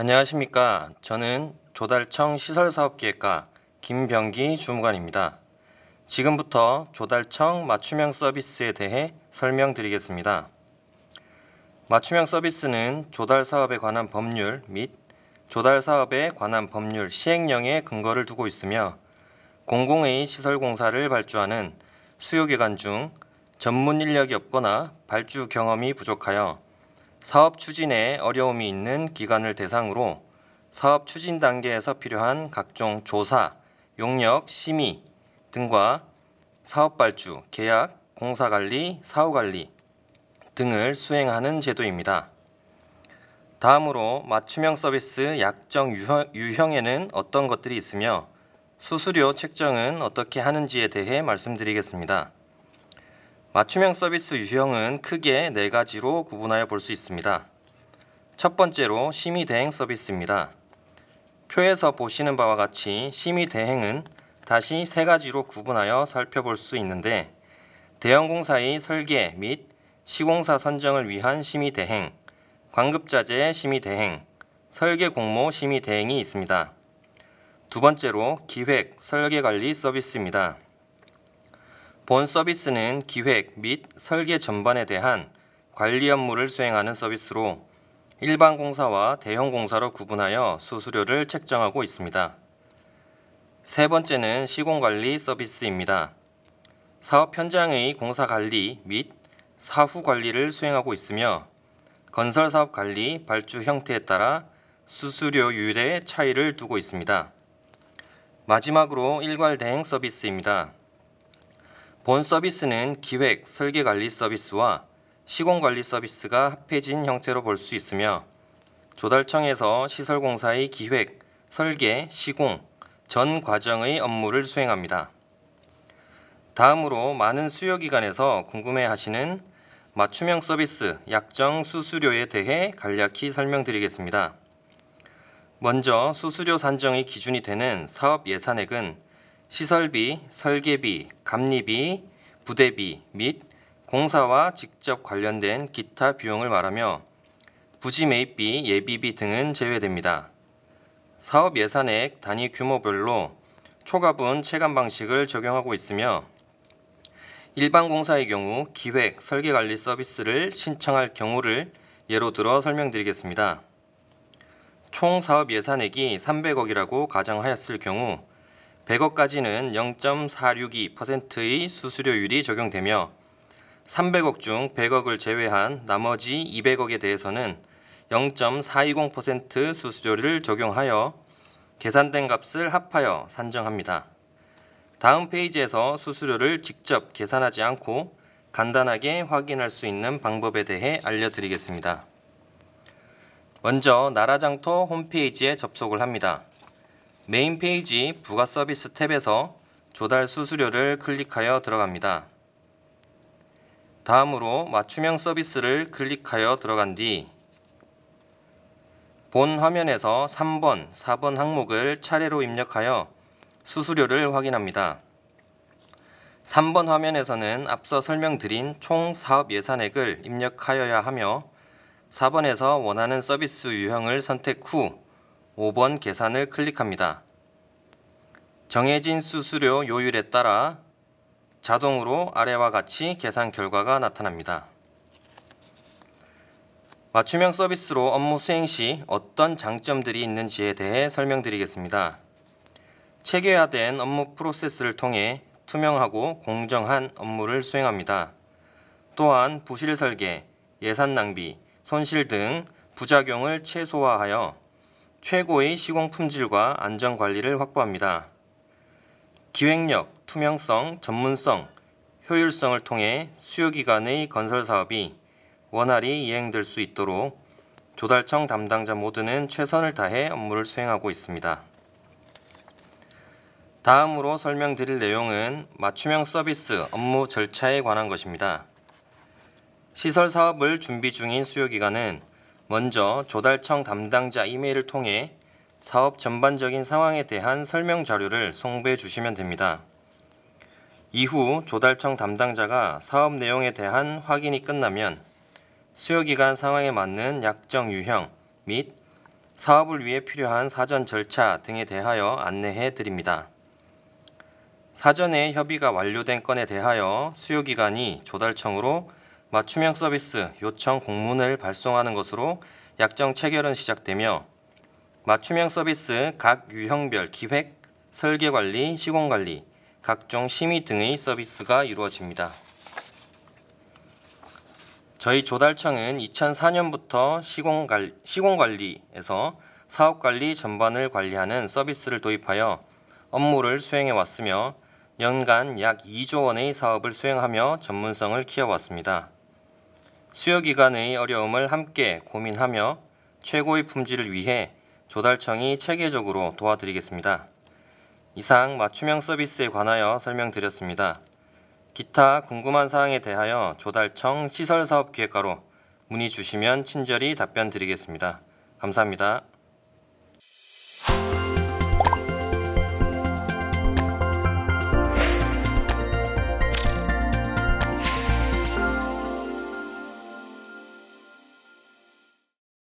안녕하십니까. 저는 조달청 시설사업기획과 김병기 주무관입니다. 지금부터 조달청 맞춤형 서비스에 대해 설명드리겠습니다. 맞춤형 서비스는 조달 사업에 관한 법률 및 조달 사업에 관한 법률 시행령에 근거를 두고 있으며 공공의 시설 공사를 발주하는 수요기관 중 전문 인력이 없거나 발주 경험이 부족하여 사업 추진에 어려움이 있는 기관을 대상으로 사업 추진 단계에서 필요한 각종 조사, 용역, 심의 등과 사업 발주, 계약, 공사 관리, 사후 관리 등을 수행하는 제도입니다. 다음으로 맞춤형 서비스 약정 유형, 에는 어떤 것들이 있으며 수수료 책정은 어떻게 하는지에 대해 말씀드리겠습니다. 맞춤형 서비스 유형은 크게 네 가지로 구분하여 볼 수 있습니다. 첫 번째로 심의 대행 서비스입니다. 표에서 보시는 바와 같이 심의 대행은 다시 세 가지로 구분하여 살펴볼 수 있는데 대형공사의 설계 및 시공사 선정을 위한 심의 대행, 광급자재 심의 대행, 설계 공모 심의 대행이 있습니다. 두 번째로 기획, 설계 관리 서비스입니다. 본 서비스는 기획 및 설계 전반에 대한 관리 업무를 수행하는 서비스로 일반 공사와 대형 공사로 구분하여 수수료를 책정하고 있습니다. 세 번째는 시공 관리 서비스입니다. 사업 현장의 공사 관리 및 사후 관리를 수행하고 있으며 건설 사업 관리 발주 형태에 따라 수수료율의 차이를 두고 있습니다. 마지막으로 일괄 대행 서비스입니다. 본 서비스는 기획, 설계 관리 서비스와 시공 관리 서비스가 합해진 형태로 볼 수 있으며 조달청에서 시설공사의 기획, 설계, 시공, 전 과정의 업무를 수행합니다. 다음으로 많은 수요기관에서 궁금해하시는 맞춤형 서비스, 약정 수수료에 대해 간략히 설명드리겠습니다. 먼저 수수료 산정의 기준이 되는 사업 예산액은 시설비, 설계비, 감리비, 부대비 및 공사와 직접 관련된 기타 비용을 말하며 부지 매입비, 예비비 등은 제외됩니다. 사업 예산액 단위 규모별로 초과분 체감 방식을 적용하고 있으며 일반 공사의 경우 기획, 설계관리 서비스를 신청할 경우를 예로 들어 설명드리겠습니다. 총 사업 예산액이 300억이라고 가정하였을 경우 100억까지는 0.462%의 수수료율이 적용되며 300억 중 100억을 제외한 나머지 200억에 대해서는 0.420% 수수료를 적용하여 계산된 값을 합하여 산정합니다. 다음 페이지에서 수수료를 직접 계산하지 않고 간단하게 확인할 수 있는 방법에 대해 알려드리겠습니다. 먼저 나라장터 홈페이지에 접속을 합니다. 메인 페이지 부가 서비스 탭에서 조달 수수료를 클릭하여 들어갑니다. 다음으로 맞춤형 서비스를 클릭하여 들어간 뒤 본 화면에서 3번, 4번 항목을 차례로 입력하여 수수료를 확인합니다. 3번 화면에서는 앞서 설명드린 총 사업 예산액을 입력하여야 하며 4번에서 원하는 서비스 유형을 선택 후 5번 계산을 클릭합니다. 정해진 수수료 요율에 따라 자동으로 아래와 같이 계산 결과가 나타납니다. 맞춤형 서비스로 업무 수행 시 어떤 장점들이 있는지에 대해 설명드리겠습니다. 체계화된 업무 프로세스를 통해 투명하고 공정한 업무를 수행합니다. 또한 부실 설계, 예산 낭비, 손실 등 부작용을 최소화하여 최고의 시공 품질과 안전 관리를 확보합니다. 기획력, 투명성, 전문성, 효율성을 통해 수요기관의 건설 사업이 원활히 이행될 수 있도록 조달청 담당자 모두는 최선을 다해 업무를 수행하고 있습니다. 다음으로 설명드릴 내용은 맞춤형 서비스 업무 절차에 관한 것입니다. 시설 사업을 준비 중인 수요기관은 먼저 조달청 담당자 이메일을 통해 사업 전반적인 상황에 대한 설명 자료를 송부해 주시면 됩니다. 이후 조달청 담당자가 사업 내용에 대한 확인이 끝나면 수요기간 상황에 맞는 약정 유형 및 사업을 위해 필요한 사전 절차 등에 대하여 안내해 드립니다. 사전에 협의가 완료된 건에 대하여 수요기간이 조달청으로 맞춤형 서비스 요청 공문을 발송하는 것으로 약정 체결은 시작되며 맞춤형 서비스 각 유형별 기획, 설계 관리, 시공 관리, 각종 심의 등의 서비스가 이루어집니다. 저희 조달청은 2004년부터 시공관리, 에서 사업관리 전반을 관리하는 서비스를 도입하여 업무를 수행해 왔으며 연간 약 2조 원의 사업을 수행하며 전문성을 키워왔습니다. 수요기관의 어려움을 함께 고민하며 최고의 품질을 위해 조달청이 체계적으로 도와드리겠습니다. 이상 맞춤형 서비스에 관하여 설명드렸습니다. 기타 궁금한 사항에 대하여 조달청 시설사업기획과로 문의 주시면 친절히 답변 드리겠습니다. 감사합니다.